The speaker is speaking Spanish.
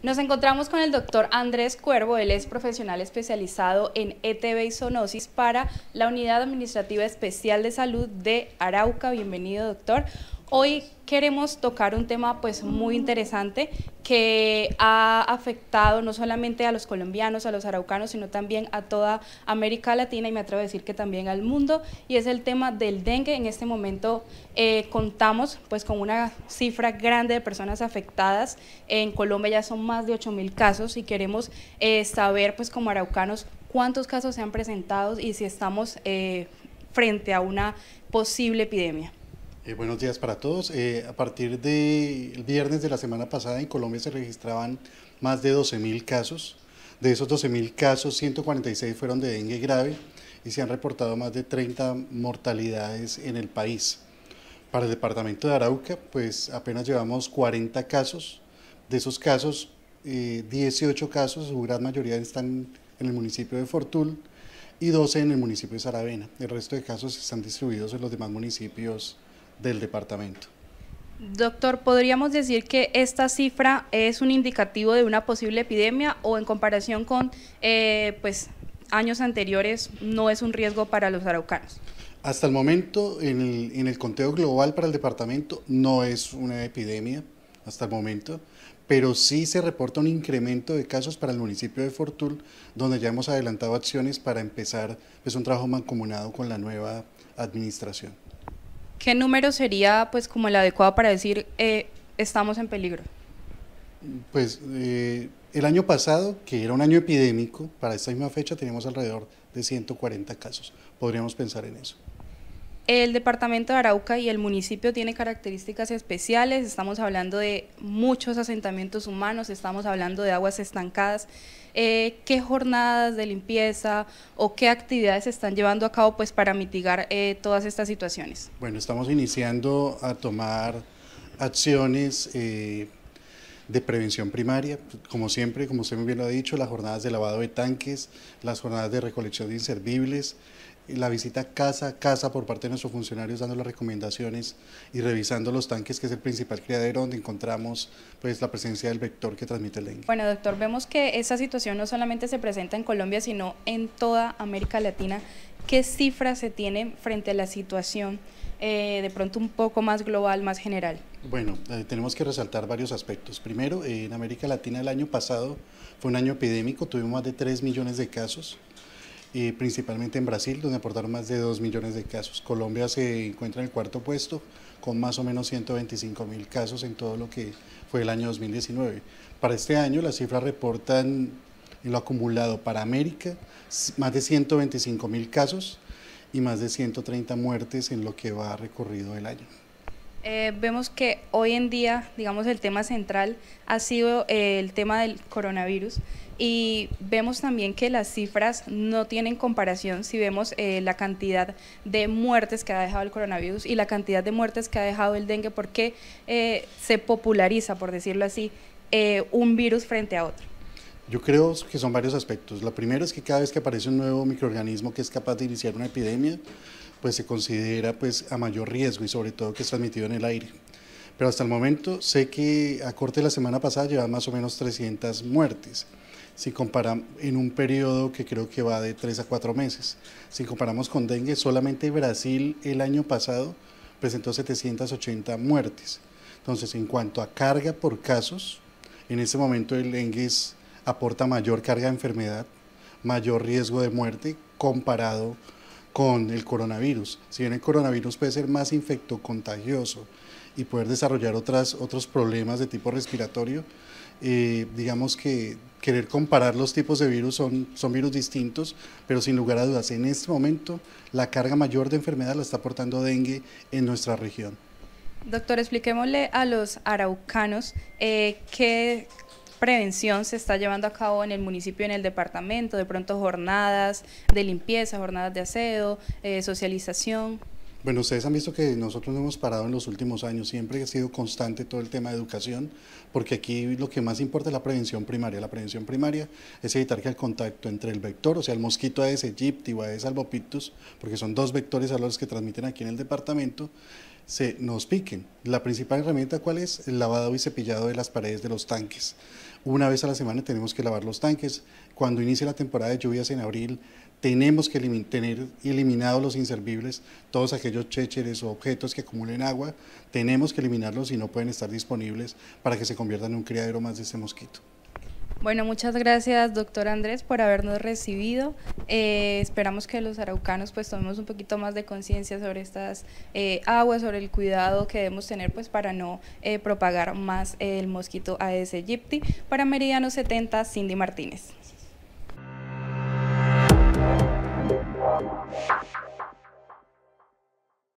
Nos encontramos con el doctor Andrés Cuervo, él es profesional especializado en ETB y zoonosis para la Unidad Administrativa Especial de Salud de Arauca. Bienvenido, doctor. Hoy queremos tocar un tema pues muy interesante que ha afectado no solamente a los colombianos, a los araucanos, sino también a toda América Latina y me atrevo a decir que también al mundo y es el tema del dengue. En este momento eh, contamos pues con una cifra grande de personas afectadas. En Colombia ya son más de 8.000 casos y queremos eh, saber pues como araucanos cuántos casos se han presentado y si estamos eh, frente a una posible epidemia. Eh, buenos días para todos. Eh, a partir del viernes de la semana pasada en Colombia se registraban más de 12.000 casos. De esos 12.000 casos, 146 fueron de dengue grave y se han reportado más de 30 mortalidades en el país. Para el departamento de Arauca, pues apenas llevamos 40 casos. De esos casos, 18 eh, casos, su gran mayoría están en el municipio de Fortul y 12 en el municipio de Saravena. El resto de casos están distribuidos en los demás municipios del departamento. Doctor, ¿podríamos decir que esta cifra es un indicativo de una posible epidemia o en comparación con eh, pues, años anteriores no es un riesgo para los araucanos? Hasta el momento, en el, conteo global para el departamento, no es una epidemia, hasta el momento, pero sí se reporta un incremento de casos para el municipio de Fortul, donde ya hemos adelantado acciones para empezar Es pues, un trabajo mancomunado con la nueva administración. ¿Qué número sería pues como el adecuado para decir eh, estamos en peligro? Pues eh, el año pasado, que era un año epidémico, para esta misma fecha teníamos alrededor de 140 casos. Podríamos pensar en eso. El departamento de Arauca y el municipio tiene características especiales, estamos hablando de muchos asentamientos humanos, estamos hablando de aguas estancadas. Eh, ¿Qué jornadas de limpieza o qué actividades se están llevando a cabo pues, para mitigar eh, todas estas situaciones? Bueno, estamos iniciando a tomar acciones eh, de prevención primaria, como siempre, como usted muy bien lo ha dicho, las jornadas de lavado de tanques, las jornadas de recolección de inservibles, la visita casa a casa por parte de nuestros funcionarios dando las recomendaciones y revisando los tanques, que es el principal criadero donde encontramos pues, la presencia del vector que transmite el dengue. Bueno, doctor, vemos que esa situación no solamente se presenta en Colombia, sino en toda América Latina qué cifras se tienen frente a la situación eh, de pronto un poco más global, más general? Bueno, eh, tenemos que resaltar varios aspectos. Primero, eh, en América Latina el año pasado fue un año epidémico, tuvimos más de 3 millones de casos, principalmente en Brasil, donde aportaron más de 2 millones de casos. Colombia se encuentra en el cuarto puesto con más o menos 125 mil casos en todo lo que fue el año 2019. Para este año las cifras reportan en lo acumulado para América, más de 125 mil casos y más de 130 muertes en lo que va recorrido el año. Eh, vemos que hoy en día, digamos, el tema central ha sido eh, el tema del coronavirus y vemos también que las cifras no tienen comparación si vemos eh, la cantidad de muertes que ha dejado el coronavirus y la cantidad de muertes que ha dejado el dengue, porque se populariza, por decirlo así, un virus frente a otro. Yo creo que son varios aspectos. La primera es que cada vez que aparece un nuevo microorganismo que es capaz de iniciar una epidemia, pues se considera pues a mayor riesgo y sobre todo que es transmitido en el aire. Pero hasta el momento sé que a corte de la semana pasada lleva más o menos 300 muertes, si comparamos en un periodo que creo que va de 3 a 4 meses. Si comparamos con dengue, solamente Brasil el año pasado presentó 780 muertes. Entonces, en cuanto a carga por casos, en este momento el dengue es aporta mayor carga de enfermedad, mayor riesgo de muerte comparado con el coronavirus. Si bien el coronavirus puede ser más infectocontagioso y poder desarrollar otras, otros problemas de tipo respiratorio, eh, digamos que querer comparar los tipos de virus son, son virus distintos, pero sin lugar a dudas, en este momento la carga mayor de enfermedad la está aportando dengue en nuestra región. Doctor, expliquémosle a los araucanos eh, qué, prevención se está llevando a cabo en el municipio, en el departamento? De pronto jornadas de limpieza, jornadas de aseo, eh, socialización. Bueno, ustedes han visto que nosotros no hemos parado en los últimos años, siempre ha sido constante todo el tema de educación, porque aquí lo que más importa es la prevención primaria. La prevención primaria es evitar que el contacto entre el vector, o sea, el mosquito Aedes aegypti o Aedes albopictus, porque son dos vectores a los que transmiten aquí en el departamento, se nos piquen. La principal herramienta cuál es? El lavado y cepillado de las paredes de los tanques. Una vez a la semana tenemos que lavar los tanques. Cuando inicia la temporada de lluvias en abril, tenemos que tener eliminados los inservibles, todos aquellos chécheres o objetos que acumulen agua, tenemos que eliminarlos y no pueden estar disponibles para que se conviertan en un criadero más de ese mosquito. Bueno, muchas gracias, doctor Andrés, por habernos recibido. Eh, esperamos que los araucanos pues tomemos un poquito más de conciencia sobre estas eh, aguas, sobre el cuidado que debemos tener pues para no eh, propagar más el mosquito Aedes aegypti. Para Meridiano 70, Cindy Martínez.